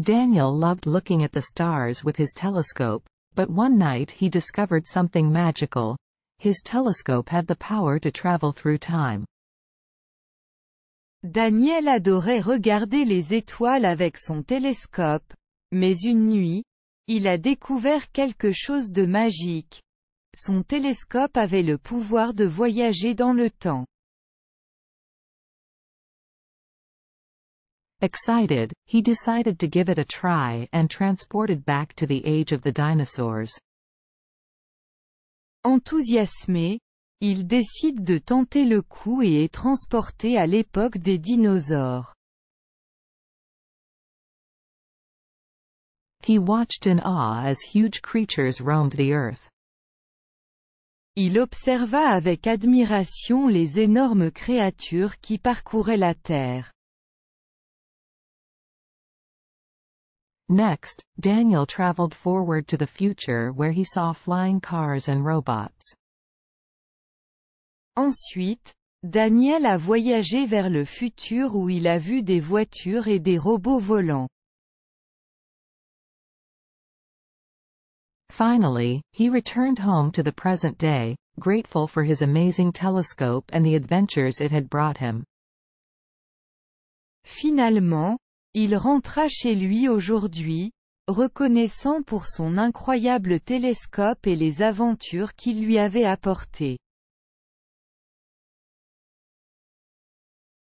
Daniel loved looking at the stars with his telescope, but one night he discovered something magical. His telescope had the power to travel through time. Daniel adorait regarder les étoiles avec son télescope, mais une nuit, il a découvert quelque chose de magique. Son télescope avait le pouvoir de voyager dans le temps. Excited, he decided to give it a try and transported back to the age of the dinosaurs. Enthousiasmé, il décide de tenter le coup et est transporté à l'époque des dinosaures. He watched in awe as huge creatures roamed the earth. Il observa avec admiration les énormes créatures qui parcouraient la Terre. Next, Daniel traveled forward to the future where he saw flying cars and robots. Ensuite, Daniel a voyagé vers le futur où il a vu des voitures et des robots volants. Finally, he returned home to the present day, grateful for his amazing telescope and the adventures it had brought him. Finalement, Il rentra chez lui aujourd'hui, reconnaissant pour son incroyable télescope et les aventures qu'il lui avait apportées.